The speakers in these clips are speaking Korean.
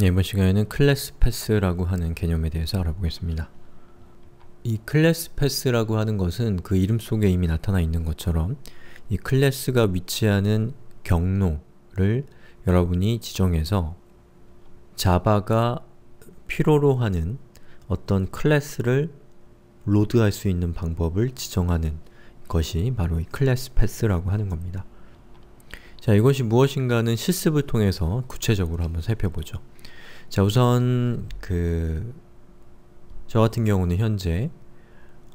네, 이번 시간에는 클래스 패스라고 하는 개념에 대해서 알아보겠습니다. 이 클래스 패스라고 하는 것은 그 이름 속에 이미 나타나 있는 것처럼 이 클래스가 위치하는 경로를 여러분이 지정해서 자바가 필요로 하는 어떤 클래스를 로드할 수 있는 방법을 지정하는 것이 바로 이 클래스 패스라고 하는 겁니다. 자, 이것이 무엇인가는 실습을 통해서 구체적으로 한번 살펴보죠. 자 우선 그 저 같은 경우는 현재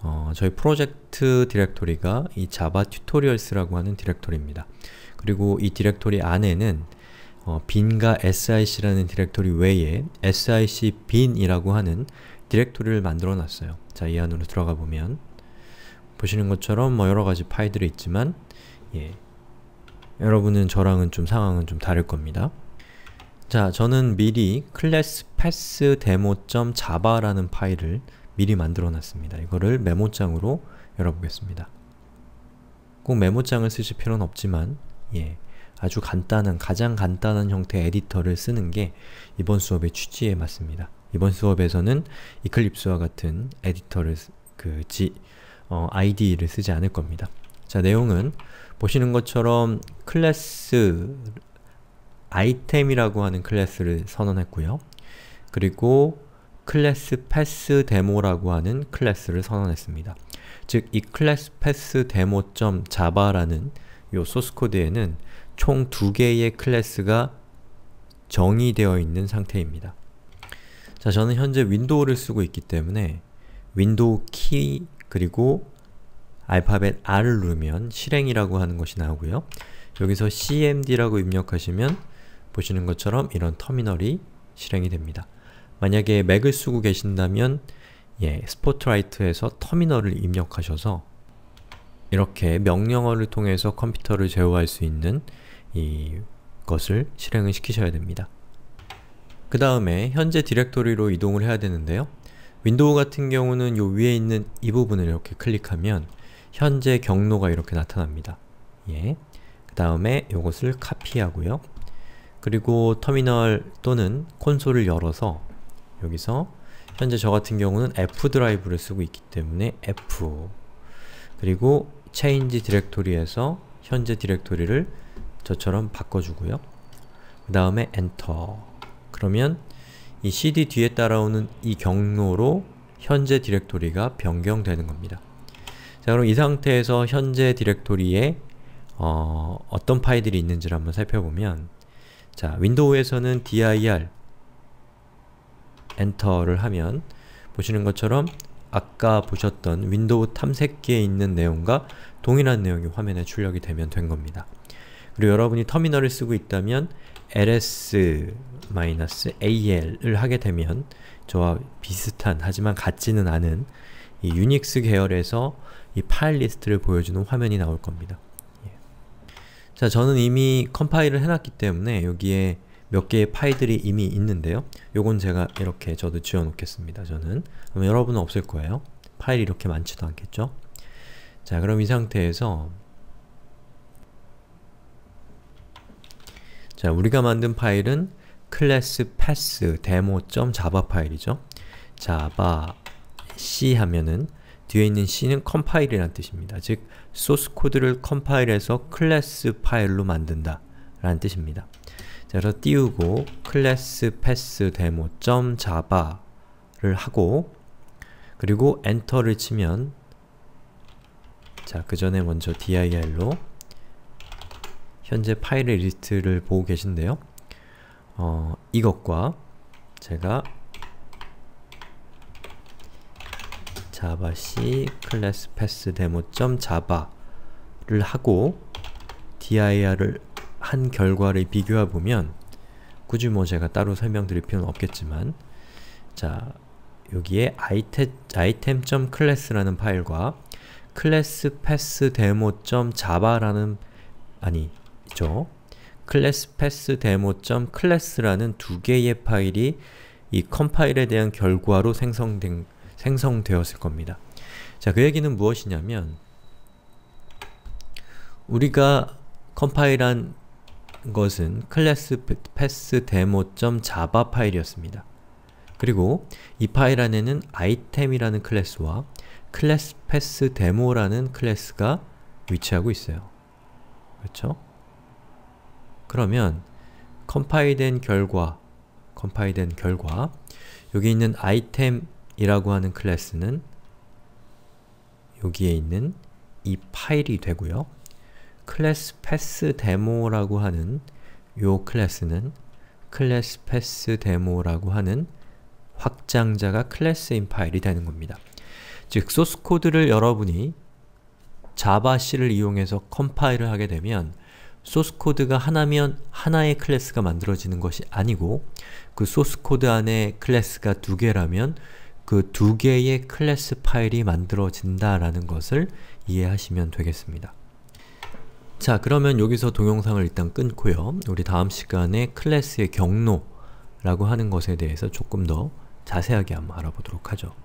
어, 저희 프로젝트 디렉토리가 이 자바 튜토리얼스라고 하는 디렉토리입니다. 그리고 이 디렉토리 안에는 어, b 과 sic라는 디렉토리 외에 sicbin이라고 하는 디렉토리를 만들어 놨어요. 자, 이 안으로 들어가 보면 보시는 것처럼 뭐 여러가지 파일들이 있지만 예, 여러분은 저랑은 좀 상황은 좀 다를 겁니다. 자, 저는 미리 클래스 패스 데모.java라는 파일을 미리 만들어 놨습니다. 이거를 메모장으로 열어보겠습니다. 꼭 메모장을 쓰실 필요는 없지만 예, 아주 간단한, 가장 간단한 형태의 에디터를 쓰는 게 이번 수업의 취지에 맞습니다. 이번 수업에서는 이클립스와 같은 에디터를 그 지, 어, ID를 쓰지 않을 겁니다. 자, 내용은 보시는 것처럼 클래스 아이템이라고 하는 클래스를 선언했고요. 그리고 클래스 패스 데모라고 하는 클래스를 선언했습니다. 즉, 이 클래스 패스 데모.java라는 요 소스코드에는 총 두 개의 클래스가 정의되어 있는 상태입니다. 자, 저는 현재 윈도우를 쓰고 있기 때문에 윈도우 키 그리고 알파벳 R을 누르면 실행이라고 하는 것이 나오고요. 여기서 cmd라고 입력하시면 보시는 것처럼 이런 터미널이 실행이 됩니다. 만약에 맥을 쓰고 계신다면 예, 스포트라이트에서 터미널을 입력하셔서 이렇게 명령어를 통해서 컴퓨터를 제어할 수 있는 이 것을 실행을 시키셔야 됩니다. 그 다음에 현재 디렉토리로 이동을 해야 되는데요. 윈도우 같은 경우는 요 위에 있는 이 부분을 이렇게 클릭하면 현재 경로가 이렇게 나타납니다. 예. 그 다음에 이것을 카피하고요. 그리고 터미널 또는 콘솔을 열어서 여기서 현재 저 같은 경우는 F 드라이브를 쓰고 있기 때문에 F 그리고 change 디렉토리에서 현재 디렉토리를 저처럼 바꿔주고요. 그 다음에 엔터 그러면 이 cd 뒤에 따라오는 이 경로로 현재 디렉토리가 변경되는 겁니다. 자 그럼 이 상태에서 현재 디렉토리에 어, 떤 파일들이 있는지를 한번 살펴보면 자, 윈도우에서는 dir 엔터를 하면 보시는 것처럼 아까 보셨던 윈도우 탐색기에 있는 내용과 동일한 내용이 화면에 출력이 되면 된 겁니다. 그리고 여러분이 터미널을 쓰고 있다면 ls-al을 하게 되면 저와 비슷한 하지만 같지는 않은 이 유닉스 계열에서 이 파일 리스트를 보여주는 화면이 나올 겁니다. 자 저는 이미 컴파일을 해놨기 때문에 여기에 몇 개의 파일들이 이미 있는데요. 요건 제가 이렇게 저도 지워놓겠습니다. 저는 여러분은 없을 거예요. 파일이 이렇게 많지도 않겠죠? 자 그럼 이 상태에서 자 우리가 만든 파일은 클래스 pass j a v a 파일이죠. j a c 하면은 뒤에 있는 C는 컴파일이란 뜻입니다. 즉, 소스 코드를 컴파일해서 클래스 파일로 만든다 라는 뜻입니다. 자, 그래서 띄우고 클래스 패스 데모 점 자바를 하고 그리고 엔터를 치면 자, 그 전에 먼저 dir로 현재 파일의 리스트를 보고 계신데요. 어, 이것과 제가 java c class pass demo.java를 하고 dir을 한 결과를 비교해 보면 굳이 뭐 제가 따로 설명드릴 필요는 없겠지만 자 여기에 item, item.class라는 파일과 class pass demo.java라는 아니 죠 class pass demo.class라는 두 개의 파일이 이 컴파일에 대한 결과로 생성된 생성되었을 겁니다. 자, 그 얘기는 무엇이냐면 우리가 컴파일한 것은 클래스 패스 데모.java 파일이었습니다. 그리고 이 파일 안에는 i t e 이라는 클래스와 클래스 패스 데모라는 클래스가 위치하고 있어요. 그렇죠? 그러면 컴파일된 결과 컴파일된 결과 여기 있는 i t e 이라고 하는 클래스는 여기에 있는 이 파일이 되고요. 클래스 패스 데모라고 하는 요 클래스는 클래스 패스 데모라고 하는 확장자가 클래스인 파일이 되는 겁니다. 즉, 소스 코드를 여러분이 자바C를 이용해서 컴파일을 하게 되면 소스 코드가 하나면 하나의 클래스가 만들어지는 것이 아니고 그 소스 코드 안에 클래스가 두 개라면 그두 개의 클래스 파일이 만들어진다라는 것을 이해하시면 되겠습니다. 자 그러면 여기서 동영상을 일단 끊고요. 우리 다음 시간에 클래스의 경로라고 하는 것에 대해서 조금 더 자세하게 한번 알아보도록 하죠.